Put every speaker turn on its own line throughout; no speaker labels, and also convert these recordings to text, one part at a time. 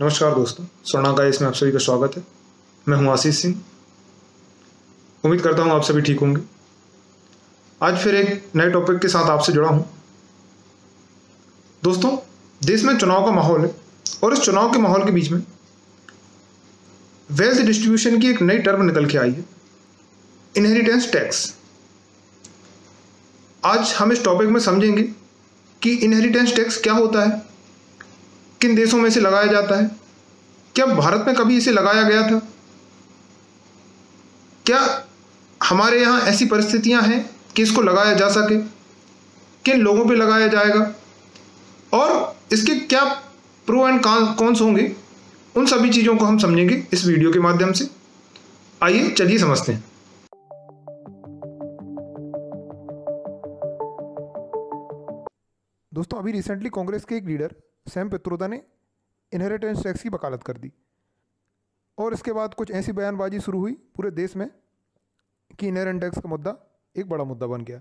नमस्कार दोस्तों स्वर्णा का इसमें आप सभी का स्वागत है मैं हूं आशीष सिंह उम्मीद करता हूं आप सभी ठीक होंगे आज फिर एक नए टॉपिक के साथ आपसे जुड़ा हूं दोस्तों देश में चुनाव का माहौल है और इस चुनाव के माहौल के बीच में वेल्थ डिस्ट्रीब्यूशन की एक नई टर्म निकल के आई है इनहेरिटेंस टैक्स आज हम इस टॉपिक में समझेंगे कि इनहेरिटेंस टैक्स क्या होता है किन देशों में इसे लगाया जाता है क्या भारत में कभी इसे लगाया गया था क्या हमारे यहाँ ऐसी परिस्थितियाँ हैं कि इसको लगाया जा सके किन लोगों पे लगाया जाएगा और इसके क्या प्रो एंड कॉन्स होंगे उन सभी चीज़ों को हम समझेंगे इस वीडियो के माध्यम से आइए चलिए समझते हैं दोस्तों अभी रिसेंटली कांग्रेस के एक लीडर सैम पित्रोदा ने इनहेरिटेंस टैक्स की वकालत कर दी और इसके बाद कुछ ऐसी बयानबाजी शुरू हुई पूरे देश में कि इनहेरेंट टैक्स का मुद्दा एक बड़ा मुद्दा बन गया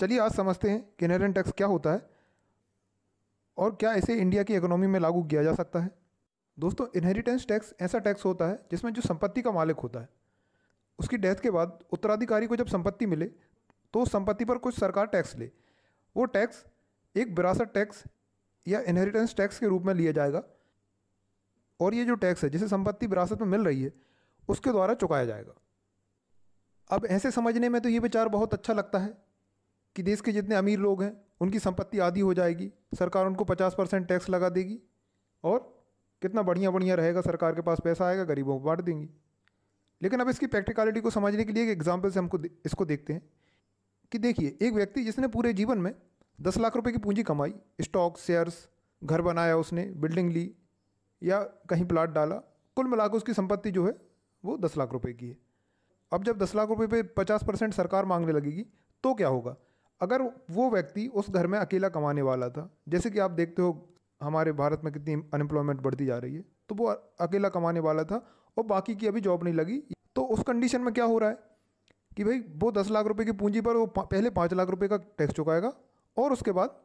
चलिए आज समझते हैं कि इनहेरेंट टैक्स क्या होता है और क्या इसे इंडिया की इकोनॉमी में लागू किया जा सकता है दोस्तों इनहेरिटेंस टैक्स ऐसा टैक्स होता है जिसमें जो संपत्ति का मालिक होता है उसकी डेथ के बाद उत्तराधिकारी को जब संपत्ति मिले तो उस संपत्ति पर कुछ सरकार टैक्स ले वो टैक्स एक विरासत टैक्स या इनहेरिटेंस टैक्स के रूप में लिया जाएगा और ये जो टैक्स है जिसे संपत्ति विरासत में मिल रही है उसके द्वारा चुकाया जाएगा अब ऐसे समझने में तो ये विचार बहुत अच्छा लगता है कि देश के जितने अमीर लोग हैं उनकी संपत्ति आधी हो जाएगी सरकार उनको पचास परसेंट टैक्स लगा देगी और कितना बढ़िया बढ़िया रहेगा सरकार के पास पैसा आएगा गरीबों को बांट देंगी लेकिन अब इसकी प्रैक्टिकलिटी को समझने के लिए एक एग्जाम्पल से हमको इसको देखते हैं कि देखिए एक व्यक्ति जिसने पूरे जीवन में दस लाख रुपए की पूंजी कमाई स्टॉक शेयर्स घर बनाया उसने बिल्डिंग ली या कहीं प्लाट डाला कुल मिलाकर उसकी संपत्ति जो है वो दस लाख रुपए की है अब जब दस लाख रुपए पे पचास परसेंट सरकार मांगने लगेगी तो क्या होगा अगर वो व्यक्ति उस घर में अकेला कमाने वाला था जैसे कि आप देखते हो हमारे भारत में कितनी अनएम्प्लॉयमेंट बढ़ती जा रही है तो वो अकेला कमाने वाला था और बाकी की अभी जॉब नहीं लगी तो उस कंडीशन में क्या हो रहा है कि भाई वो दस लाख रुपए की पूंजी पर वो पहले पाँच लाख रुपए का टैक्स चुकाएगा और उसके बाद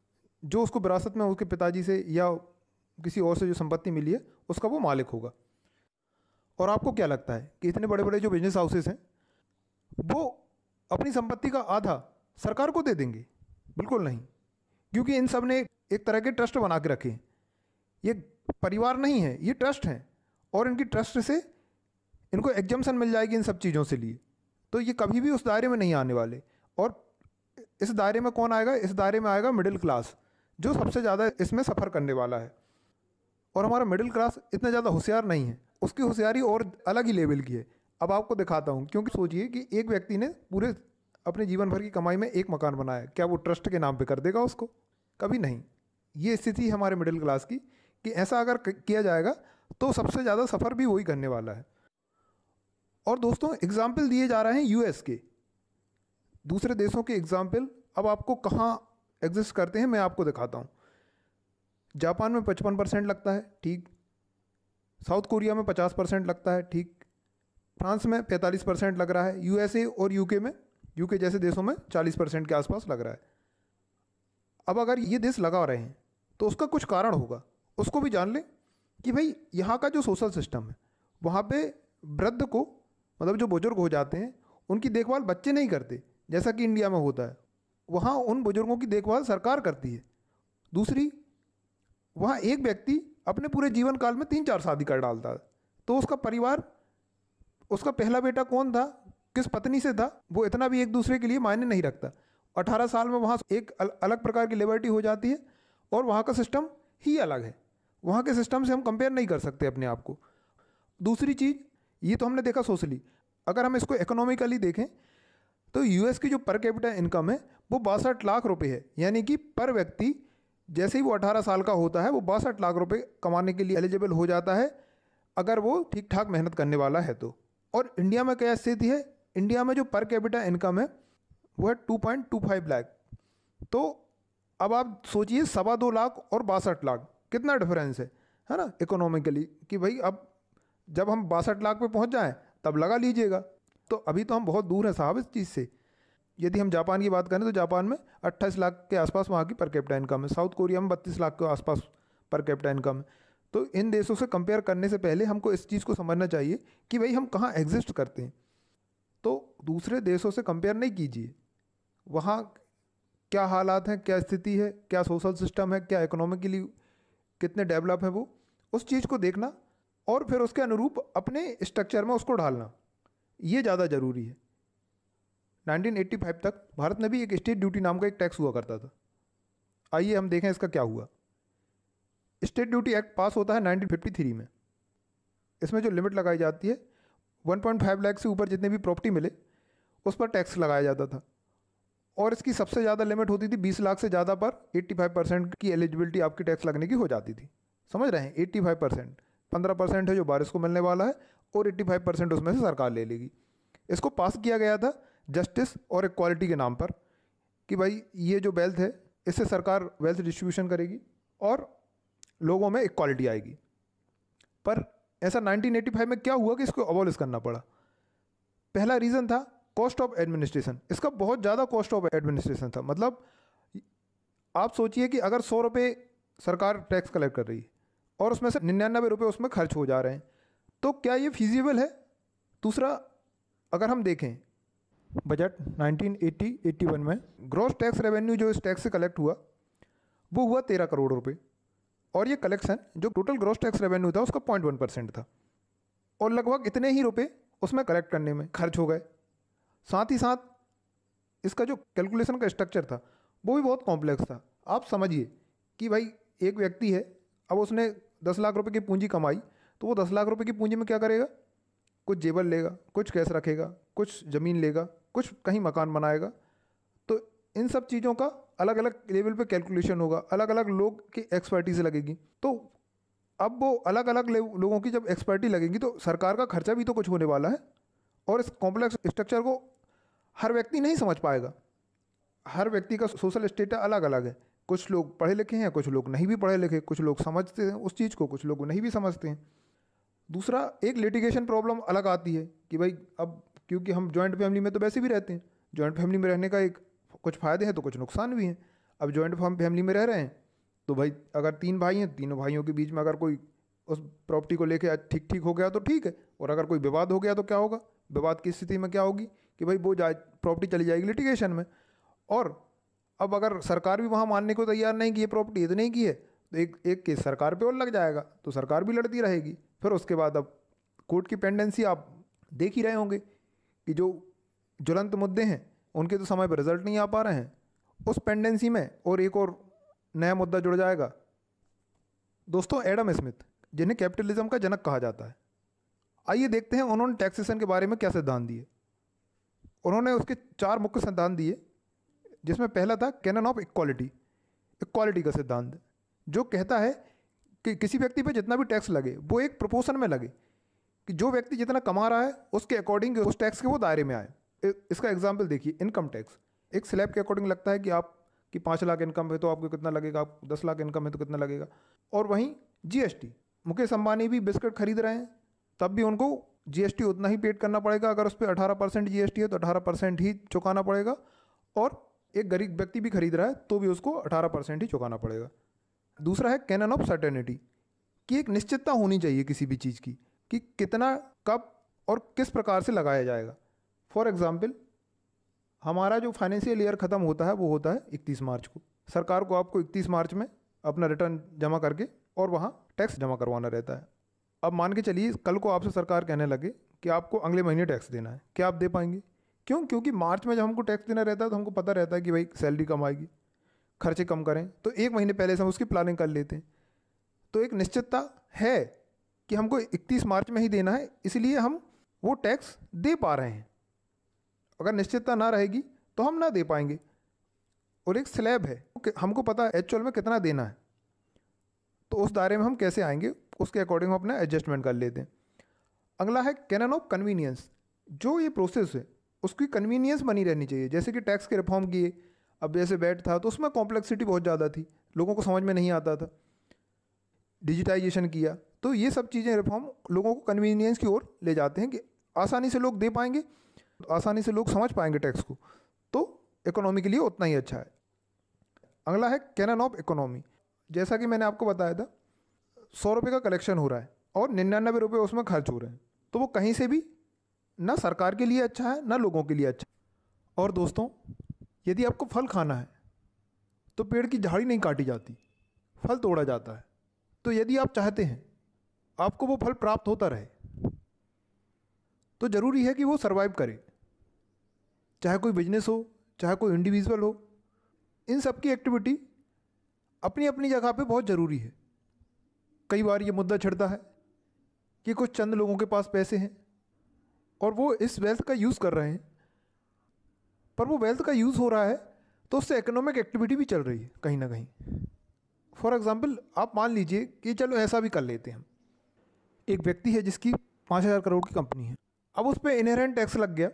जो उसको विरासत में उसके पिताजी से या किसी और से जो संपत्ति मिली है उसका वो मालिक होगा और आपको क्या लगता है कि इतने बड़े बड़े जो बिजनेस हाउसेस हैं वो अपनी संपत्ति का आधा सरकार को दे देंगे बिल्कुल नहीं क्योंकि इन सब ने एक तरह के ट्रस्ट बना के रखे हैं ये परिवार नहीं है ये ट्रस्ट हैं और इनकी ट्रस्ट से इनको एग्जम्पन मिल जाएगी इन सब चीज़ों से लिए तो ये कभी भी उस दायरे में नहीं आने वाले और इस दायरे में कौन आएगा इस दायरे में आएगा मिडिल क्लास जो सबसे ज़्यादा इसमें सफ़र करने वाला है और हमारा मिडिल क्लास इतना ज़्यादा होशियार नहीं है उसकी होशियारी और अलग ही लेवल की है अब आपको दिखाता हूँ क्योंकि सोचिए कि एक व्यक्ति ने पूरे अपने जीवन भर की कमाई में एक मकान बनाया क्या वो ट्रस्ट के नाम पर कर देगा उसको कभी नहीं ये स्थिति हमारे मिडिल क्लास की कि ऐसा अगर किया जाएगा तो सबसे ज़्यादा सफ़र भी वही करने वाला है और दोस्तों एग्ज़ाम्पल दिए जा रहे हैं यूएस के दूसरे देशों के एग्ज़ाम्पल अब आपको कहाँ एग्जिस्ट करते हैं मैं आपको दिखाता हूँ जापान में पचपन परसेंट लगता है ठीक साउथ कोरिया में पचास परसेंट लगता है ठीक फ्रांस में पैंतालीस परसेंट लग रहा है यूएसए और यूके में यूके जैसे देशों में चालीस परसेंट के आसपास लग रहा है अब अगर ये देश लगा रहे हैं तो उसका कुछ कारण होगा उसको भी जान लें कि भाई यहाँ का जो सोशल सिस्टम है वहाँ पे वृद्ध को मतलब जो बुज़ुर्ग हो जाते हैं उनकी देखभाल बच्चे नहीं करते जैसा कि इंडिया में होता है वहाँ उन बुज़ुर्गों की देखभाल सरकार करती है दूसरी वहाँ एक व्यक्ति अपने पूरे जीवन काल में तीन चार शादी कर डालता है तो उसका परिवार उसका पहला बेटा कौन था किस पत्नी से था वो इतना भी एक दूसरे के लिए मायने नहीं रखता अठारह साल में वहाँ एक अल, अलग प्रकार की लिबर्टी हो जाती है और वहाँ का सिस्टम ही अलग है वहाँ के सिस्टम से हम कंपेयर नहीं कर सकते अपने आप को दूसरी चीज़ ये तो हमने देखा सोशली अगर हम इसको इकोनॉमिकली देखें तो यूएस की जो पर कैपिटा इनकम है वो बासठ लाख रुपए है यानी कि पर व्यक्ति जैसे ही वो अठारह साल का होता है वो बासठ लाख रुपए कमाने के लिए एलिजिबल हो जाता है अगर वो ठीक ठाक मेहनत करने वाला है तो और इंडिया में क्या स्थिति है इंडिया में जो पर कैपिटा इनकम है वो है two point two five lakh तो अब आप सोचिए सवा दो लाख और बासठ लाख कितना डिफरेंस है है ना इकोनॉमिकली कि भाई अब जब हम बासठ लाख पे पहुंच जाएं तब लगा लीजिएगा तो अभी तो हम बहुत दूर हैं साहब इस चीज़ से यदि हम जापान की बात करें तो जापान में अट्ठाईस लाख के आसपास वहाँ की पर कैपिटा इनकम है साउथ कोरिया में बत्तीस लाख के आसपास पर कैपिटा इनकम है तो इन देशों से कंपेयर करने से पहले हमको इस चीज़ को समझना चाहिए कि भाई हम कहाँ एग्जिस्ट करते हैं तो दूसरे देशों से कंपेयर नहीं कीजिए वहाँ क्या हालात हैं क्या स्थिति है क्या सोशल सिस्टम है क्या इकोनॉमिकली कितने डेवलप हैं वो उस चीज़ को देखना और फिर उसके अनुरूप अपने स्ट्रक्चर में उसको ढालना ये ज़्यादा ज़रूरी है 1985 तक भारत में भी एक स्टेट ड्यूटी नाम का एक टैक्स हुआ करता था आइए हम देखें इसका क्या हुआ स्टेट ड्यूटी एक्ट पास होता है 1953 में इसमें जो लिमिट लगाई जाती है 1.5 लाख से ऊपर जितने भी प्रॉपर्टी मिले उस पर टैक्स लगाया जाता था और इसकी सबसे ज़्यादा लिमिट होती थी 20 लाख से ज़्यादा पर 85 परसेंट की एलिजिबिलिटी आपकी टैक्स लगने की हो जाती थी समझ रहे हैं 85 परसेंट पंद्रह परसेंट है जो बारिश को मिलने वाला है और 85 परसेंट उसमें से सरकार ले लेगी इसको पास किया गया था जस्टिस और इक्वालिटी के नाम पर कि भाई ये जो वेल्थ है इससे सरकार वेल्थ डिस्ट्रीब्यूशन करेगी और लोगों में इक्वालिटी आएगी पर ऐसा 1985 में क्या हुआ कि इसको अबॉलिश करना पड़ा पहला रीज़न था कॉस्ट ऑफ एडमिनिस्ट्रेशन इसका बहुत ज़्यादा कॉस्ट ऑफ एडमिनिस्ट्रेशन था मतलब आप सोचिए कि अगर सौ रुपये सरकार टैक्स कलेक्ट कर रही है और उसमें से निन्यानवे रुपये उसमें खर्च हो जा रहे हैं तो क्या ये फिजिबल है दूसरा अगर हम देखें बजट 1980-81 में ग्रॉस टैक्स रेवेन्यू जो इस टैक्स से कलेक्ट हुआ वो हुआ तेरह करोड़ रुपए और ये कलेक्शन जो टोटल ग्रॉस टैक्स रेवेन्यू था उसका पॉइंट वन परसेंट था और लगभग इतने ही रुपए उसमें कलेक्ट करने में खर्च हो गए साथ ही साथ इसका जो कैलकुलेशन का स्ट्रक्चर था वो भी बहुत कॉम्प्लेक्स था आप समझिए कि भाई एक व्यक्ति है अब उसने दस लाख रुपए की पूंजी कमाई तो वो दस लाख रुपये की पूंजी में क्या करेगा कुछ जेबल लेगा कुछ कैश रखेगा कुछ ज़मीन लेगा कुछ कहीं मकान बनाएगा तो इन सब चीज़ों का अलग अलग लेवल पे कैलकुलेशन होगा अलग अलग लोग की एक्सपर्टीज लगेगी तो अब वो अलग अलग लोगों की जब एक्सपर्टी लगेगी तो सरकार का खर्चा भी तो कुछ होने वाला है और इस कॉम्प्लेक्स स्ट्रक्चर को हर व्यक्ति नहीं समझ पाएगा हर व्यक्ति का सोशल स्टेटा अलग अलग है कुछ लोग पढ़े लिखे हैं कुछ लोग नहीं भी पढ़े लिखे कुछ लोग समझते हैं उस चीज़ को कुछ लोग नहीं भी समझते हैं दूसरा एक लिटिगेशन प्रॉब्लम अलग आती है कि भाई अब क्योंकि हम जॉइंट फैमिली में तो वैसे भी रहते हैं जॉइंट फैमिली में रहने का एक कुछ फ़ायदे हैं तो कुछ नुकसान भी हैं अब जॉइंट फैमिली में रह रहे हैं तो भाई अगर तीन भाई हैं तीनों भाइयों के बीच में अगर कोई उस प्रॉपर्टी को लेकर ठीक ठीक हो गया तो ठीक है और अगर कोई विवाद हो गया तो क्या होगा विवाद की स्थिति में क्या होगी कि भाई वो जा प्रॉपर्टी चली जाएगी लिटिगेशन में और अब अगर सरकार भी वहाँ मानने को तैयार नहीं की है प्रॉपर्टी इतने की है तो एक एक केस सरकार पे और लग जाएगा तो सरकार भी लड़ती रहेगी फिर उसके बाद अब कोर्ट की पेंडेंसी आप देख ही रहे होंगे कि जो ज्वलंत मुद्दे हैं उनके तो समय पर रिजल्ट नहीं आ पा रहे हैं उस पेंडेंसी में और एक और नया मुद्दा जुड़ जाएगा दोस्तों एडम स्मिथ जिन्हें कैपिटलिज्म का जनक कहा जाता है आइए देखते हैं उन्होंने टैक्सेशन के बारे में क्या सिद्धांत दिए उन्होंने उसके चार मुख्य सिद्धांत दिए जिसमें पहला था कैनन ऑफ इक्वालिटी इक्वालिटी का सिद्धांत जो कहता है कि किसी व्यक्ति पे जितना भी टैक्स लगे वो एक प्रोपोर्शन में लगे कि जो व्यक्ति जितना कमा रहा है उसके अकॉर्डिंग उस टैक्स के वो दायरे में आए इसका एग्जाम्पल देखिए इनकम टैक्स एक स्लैब के अकॉर्डिंग लगता है कि आप कि पाँच लाख इनकम है तो आपको कितना लगेगा आप दस लाख इनकम है तो कितना लगेगा और वहीं जीएसटी मुकेश अंबानी भी बिस्किट खरीद रहे हैं तब भी उनको जीएसटी उतना ही पेड करना पड़ेगा अगर उस पर अठारह परसेंट जी है तो अठारह परसेंट ही चुकाना पड़ेगा और एक गरीब व्यक्ति भी खरीद रहा है तो भी उसको अठारह परसेंट ही चुकाना पड़ेगा दूसरा है कैनन ऑफ सर्टेनिटी कि एक निश्चितता होनी चाहिए किसी भी चीज़ की कि कितना कब और किस प्रकार से लगाया जाएगा फॉर एग्ज़ाम्पल हमारा जो फाइनेंशियल ईयर ख़त्म होता है वो होता है इकतीस मार्च को सरकार को आपको इकतीस मार्च में अपना रिटर्न जमा करके और वहाँ टैक्स जमा करवाना रहता है अब मान के चलिए कल को आपसे सरकार कहने लगे कि आपको अगले महीने टैक्स देना है क्या आप दे पाएंगे क्यों क्योंकि मार्च में जब हमको टैक्स देना रहता है तो हमको पता रहता है कि भाई सैलरी कम आएगी खर्चे कम करें तो एक महीने पहले से हम उसकी प्लानिंग कर लेते हैं तो एक निश्चितता है कि हमको 31 मार्च में ही देना है इसलिए हम वो टैक्स दे पा रहे हैं अगर निश्चितता ना रहेगी तो हम ना दे पाएंगे और एक स्लैब है हमको पता है एक्चुअल में कितना देना है तो उस दायरे में हम कैसे आएंगे उसके अकॉर्डिंग हम अपना एडजस्टमेंट कर लेते हैं अगला है कैन ऑफ कन्वीनियंस जो ये प्रोसेस है उसकी कन्वीनियंस बनी रहनी चाहिए जैसे कि टैक्स के रिफॉर्म किए अब जैसे बैट था तो उसमें कॉम्प्लेक्सिटी बहुत ज़्यादा थी लोगों को समझ में नहीं आता था डिजिटाइजेशन किया तो ये सब चीज़ें रिफॉर्म लोगों को कन्वीनियंस की ओर ले जाते हैं कि आसानी से लोग दे पाएंगे आसानी से लोग समझ पाएंगे टैक्स को तो इकोनॉमी के लिए उतना ही अच्छा है अगला है कैनन ऑफ इकोनॉमी जैसा कि मैंने आपको बताया था सौ रुपये का कलेक्शन हो रहा है और निन्यानवे रुपये उसमें खर्च हो रहे हैं तो वो कहीं से भी ना सरकार के लिए अच्छा है ना लोगों के लिए अच्छा और दोस्तों यदि आपको फल खाना है तो पेड़ की झाड़ी नहीं काटी जाती फल तोड़ा जाता है तो यदि आप चाहते हैं आपको वो फल प्राप्त होता रहे तो ज़रूरी है कि वो सर्वाइव करे चाहे कोई बिजनेस हो चाहे कोई इंडिविजुअल हो इन सब की एक्टिविटी अपनी अपनी जगह पे बहुत ज़रूरी है कई बार ये मुद्दा छिड़ता है कि कुछ चंद लोगों के पास पैसे हैं और वो इस वेल्थ का यूज़ कर रहे हैं पर वो वेल्थ का यूज़ हो रहा है तो उससे इकोनॉमिक एक्टिविटी भी चल रही है कहीं ना कहीं फॉर एग्ज़ाम्पल आप मान लीजिए कि चलो ऐसा भी कर लेते हैं एक व्यक्ति है जिसकी पाँच हज़ार करोड़ की कंपनी है अब उस पर इनहेरेंट टैक्स लग गया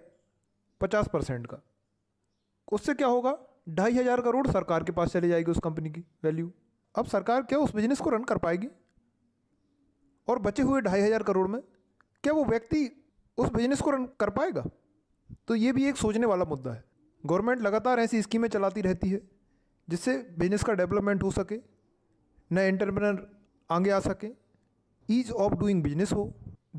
पचास परसेंट का उससे क्या होगा ढाई हज़ार करोड़ सरकार के पास चली जाएगी उस कंपनी की वैल्यू अब सरकार क्या उस बिज़नेस को रन कर पाएगी और बचे हुए ढाई हज़ार करोड़ में क्या वो व्यक्ति उस बिज़नेस को रन कर पाएगा तो ये भी एक सोचने वाला मुद्दा है गवर्नमेंट लगातार ऐसी स्कीमें चलाती रहती है जिससे बिजनेस का डेवलपमेंट हो सके नए एंटरप्रेनर आगे आ सके ईज ऑफ डूइंग बिजनेस हो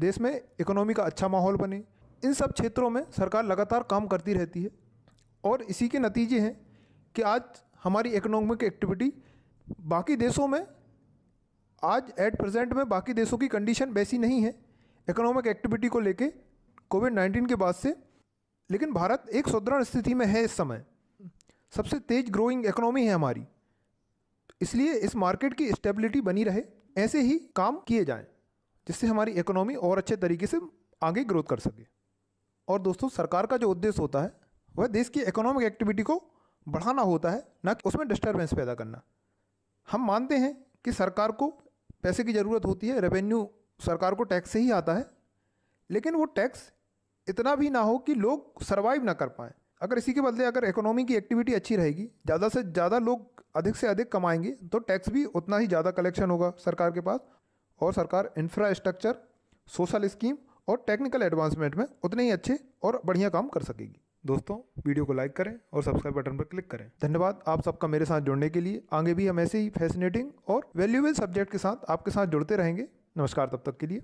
देश में इकोनॉमी का अच्छा माहौल बने इन सब क्षेत्रों में सरकार लगातार काम करती रहती है और इसी के नतीजे हैं कि आज हमारी इकोनॉमिक एक्टिविटी बाकी देशों में आज एट प्रेजेंट में बाकी देशों की कंडीशन वैसी नहीं है इकोनॉमिक एक्टिविटी को लेके कोविड नाइन्टीन के बाद से लेकिन भारत एक सुदृढ़ स्थिति में है इस समय सबसे तेज ग्रोइंग इकोनॉमी है हमारी इसलिए इस मार्केट की स्टेबिलिटी बनी रहे ऐसे ही काम किए जाएं जिससे हमारी इकोनॉमी और अच्छे तरीके से आगे ग्रोथ कर सके और दोस्तों सरकार का जो उद्देश्य होता है वह देश की इकोनॉमिक एक्टिविटी को बढ़ाना होता है ना कि उसमें डिस्टर्बेंस पैदा करना हम मानते हैं कि सरकार को पैसे की ज़रूरत होती है रेवेन्यू सरकार को टैक्स से ही आता है लेकिन वो टैक्स इतना भी ना हो कि लोग सर्वाइव ना कर पाएँ अगर इसी के बदले अगर इकोनॉमी की एक्टिविटी अच्छी रहेगी ज़्यादा से ज़्यादा लोग अधिक से अधिक कमाएंगे तो टैक्स भी उतना ही ज़्यादा कलेक्शन होगा सरकार के पास और सरकार इंफ्रास्ट्रक्चर सोशल स्कीम और टेक्निकल एडवांसमेंट में उतने ही अच्छे और बढ़िया काम कर सकेगी दोस्तों वीडियो को लाइक करें और सब्सक्राइब बटन पर क्लिक करें धन्यवाद आप सबका मेरे साथ जुड़ने के लिए आगे भी हम ऐसे ही फैसिनेटिंग और वैल्यूएबल सब्जेक्ट के साथ आपके साथ जुड़ते रहेंगे नमस्कार तब तक के लिए